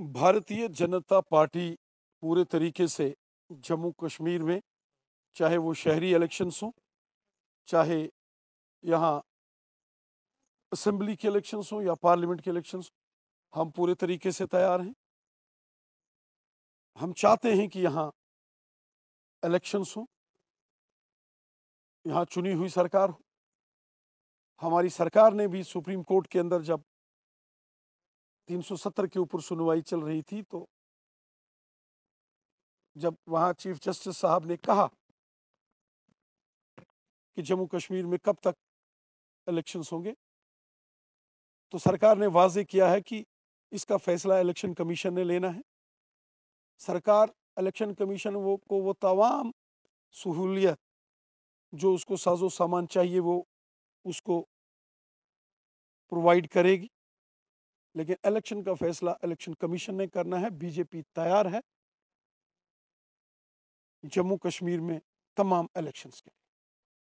भारतीय जनता पार्टी पूरे तरीके से जम्मू कश्मीर में चाहे वो शहरी इलेक्शंस हों चाहे यहाँ असम्बली के इलेक्शंस हों या पार्लियामेंट के इलेक्शंस हम पूरे तरीके से तैयार हैं हम चाहते हैं कि यहाँ इलेक्शंस हों यहाँ चुनी हुई सरकार हो हमारी सरकार ने भी सुप्रीम कोर्ट के अंदर जब 370 के ऊपर सुनवाई चल रही थी तो जब वहां चीफ जस्टिस साहब ने कहा कि जम्मू कश्मीर में कब तक इलेक्शंस होंगे तो सरकार ने वाजे किया है कि इसका फैसला इलेक्शन कमीशन ने लेना है सरकार इलेक्शन कमीशन वो को वो तमाम सहूलियत जो उसको साजो सामान चाहिए वो उसको प्रोवाइड करेगी लेकिन इलेक्शन का फैसला इलेक्शन कमीशन ने करना है बीजेपी तैयार है जम्मू कश्मीर में तमाम इलेक्शंस के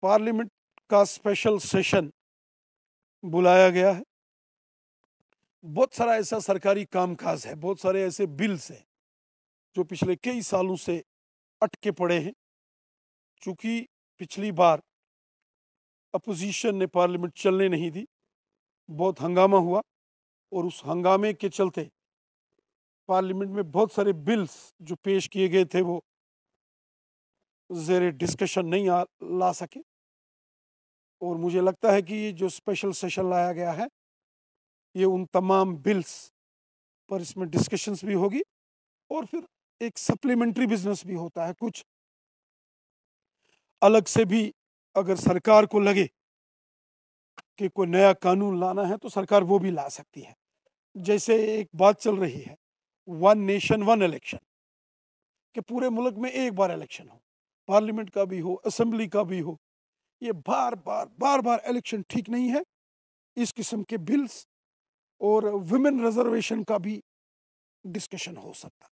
पार्लियामेंट का स्पेशल सेशन बुलाया गया है बहुत सारा ऐसा सरकारी कामकाज है बहुत सारे ऐसे बिल्स हैं जो पिछले कई सालों से अटके पड़े हैं चूंकि पिछली बार अपोजिशन ने पार्लियामेंट चलने नहीं दी बहुत हंगामा हुआ और उस हंगामे के चलते पार्लियामेंट में बहुत सारे बिल्स जो पेश किए गए थे वो जेर डिस्कशन नहीं आ ला सके और मुझे लगता है कि ये जो स्पेशल सेशन लाया गया है ये उन तमाम बिल्स पर इसमें डिस्कशंस भी होगी और फिर एक सप्लीमेंट्री बिजनेस भी होता है कुछ अलग से भी अगर सरकार को लगे कि कोई नया कानून लाना है तो सरकार वो भी ला सकती है जैसे एक बात चल रही है वन नेशन वन इलेक्शन कि पूरे मुल्क में एक बार इलेक्शन हो पार्लियामेंट का भी हो असम्बली का भी हो ये बार बार बार बार इलेक्शन ठीक नहीं है इस किस्म के बिल्स और वुमेन रिजर्वेशन का भी डिस्कशन हो सकता